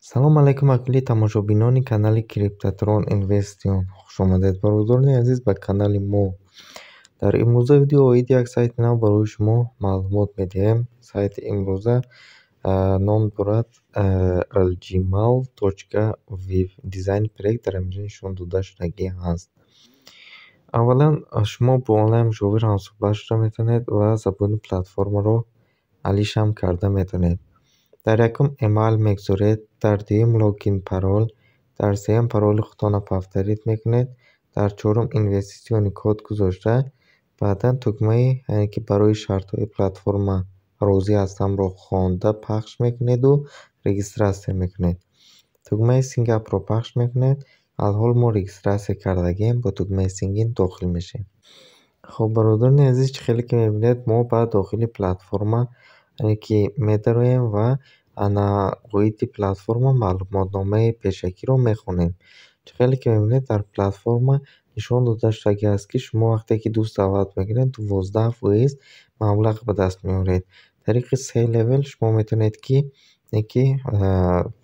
салом алайкум акули тамошобинони канали криптотрон инвестион хушомадед бародорони азиз ба канали мо дар имрӯза видео оид як сайти нав барои шумо маълумот медиҳем сайти имрӯза ном дорад lgmal wiv дизайни проект дар имрӯза нишондодашудагӣ ҳаст аввалан шумо бо онлайн мушовир ҳамсуҳбат шуда метавонед ва забони платформаро алишам карда метавонед дар якум email мегзоред дар дуюм логин парол дар сеюм пароли худтона павторид мекунед дар чорум инвестисиони код гузошта баъдан тугмаи яъне ки барои шартҳои платформа розӣ ҳастамро хонда пахш мекунеду регистратсия мекунед тугмаи сингапро пахш мекунед алҳол мо регистратсия кардагем бо тугмаи сингин дохил мешавем хуб бародарони азиз чӣ хеле ки мебинед мо ба дохили платформа اینکه می داریم و این پلاتفورما معلومات نامه پیشکی رو می خونیم که می در پلاتفورما نشان داده اشتاقی است که شما وقتی که دوست آورد می گیرین تو وزده مبلغ به دست می آورید در سه لیول شما می که اینکه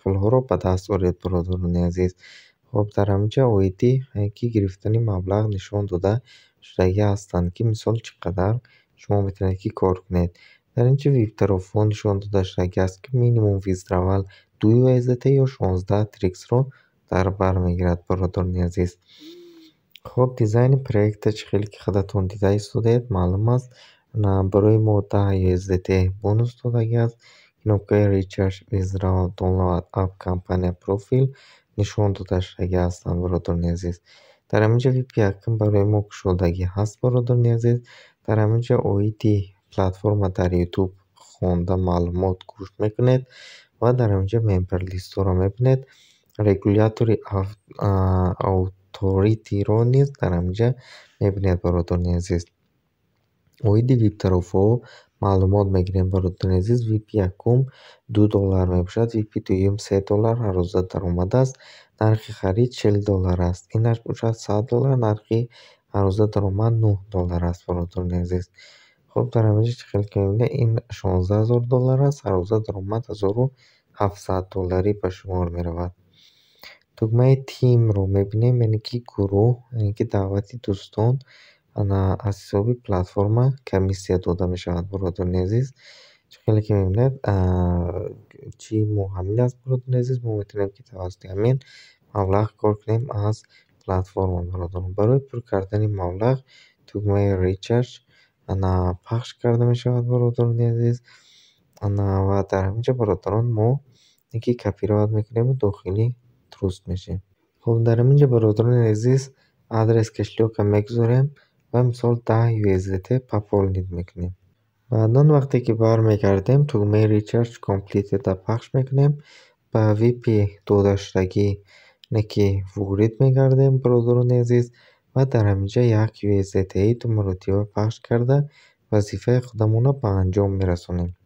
پل هروب به دست آورید پل هروب نیازیست خب در همینجا اویتی که گرفتنی مبلغ نشان داده اشتاقی هستند که مثال چقدر شما می کار کنید. дар инчи вибтарофон нишон дода шудагиаст ки минимум виздравал ду ёязате ё шонздаҳ триксро дар бар мегирад бародарони азиз хоб дизайни проекта чӣ хеле ки худатон дида истодаед маълум аст барои мо даҳ ёздт бонус додагиаст кнопкаи речард визрал донлоад ап компания профил нишон дода шудагиастан бародарони азиз дар ҳаминҷа вип якм барои мо кушодагӣ ҳаст бародарони азиз дар ҳаминҷа оити платформа дар ютуб хонда маълумот гӯш мекунед ва дар онҷо мемберлистро мебинед регулятори авторитиро низ дар онҷа мебинед бародони азиз оиди виптарофо маълумот мегирем бародони азиз випи якум ду доллар мебошад випи дуюм се доллар ҳар рӯза даромад аст нархи харид чил доллар аст инаш бошад сад доллар нархи ҳар рӯза даромад нӯҳ доллар аст бародони азиз хуб дар арзиши тахлилкунанда ин шонздаҳ ҳазор доллар аст ҳарроза даромад ҳазору ҳафтсад долларӣ ба шумор меравад дугмаи тимро мебинем яъне ки гурӯҳ яъне ки даъвати дӯстон аз ҳисоби платформа комиссия дода мешавад бародарони азиз хеле мебинед чӣ муҳамил аст бародарони азиз мо метавонем ки тавассути ҳамин маблағ кор кунем аз платформа бародарон барои пур кардани маблағ дугмаи recharge ана пахш карда мешавад бародарони азиз ана ва дар ҳамича бародарон мо яке копировад мекунему дохили труст мешавем хуб дар ҳамича бародарони азиз адрес кашлиока мегузорем ва мисол да usdt пополнит мекунем баъдон вақте ки бармегардем тугме речарч комплитеда пахш мекунем ба vp додашудаги яке ворид мегардем бародарони азиз و در همینجا یک USDT تو مرتبه پخش کرده وظیفه خودمون به انجام میرسونیم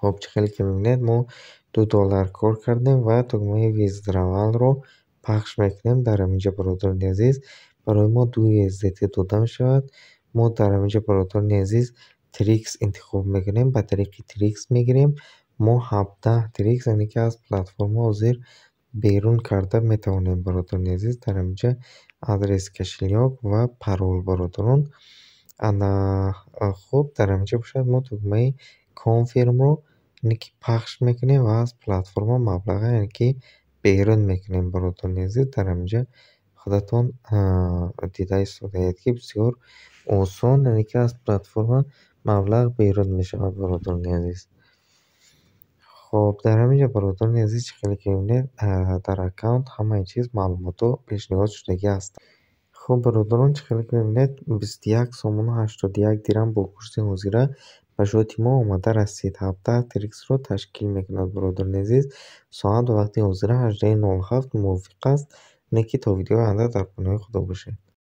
خب چه که میبینید ما دو دلار کار کردیم و دکمه دروال رو پخش میکنیم در همینجا برادران عزیز برای ما دو USDT داده شود ما در همینجا برادران عزیز تریکس انتخاب میکنیم به طریق تریکس میگیریم ما 17 تریکس یعنی که از پلتفرم حاضر берун карда метавонем баротони азиз дар инҷа адрес кашилёк ва парол бародарон ана хуб дар инҷа бошад мо тугмаи конфирмро ки пахш мекунем ва аз платформа маблаға ки берун мекунем бародарони азиз дар инҷа худатон дида истодаед ки бисёр осон яъне ки аз платформа маблағ берун мешавад бародарони азиз хуб дар ҳаминҷо бародарони азиз чӣ хеле ки мебинед дар аккаунт ҳамаи чиз маълумото пешниҳод шудагӣ аст хуб бародарон чӣ хеле ки мебинед бисту як сомону ҳаштоду як дирам бо курси ҳозира ба шоти мо омада расид ҳабдаҳ трексро ташкил мекунад бародарони азиз соат ва вақти ҳозира ҳаждаи нолҳафт мувофиқ аст неки то видеои оянда дар панои худо бошед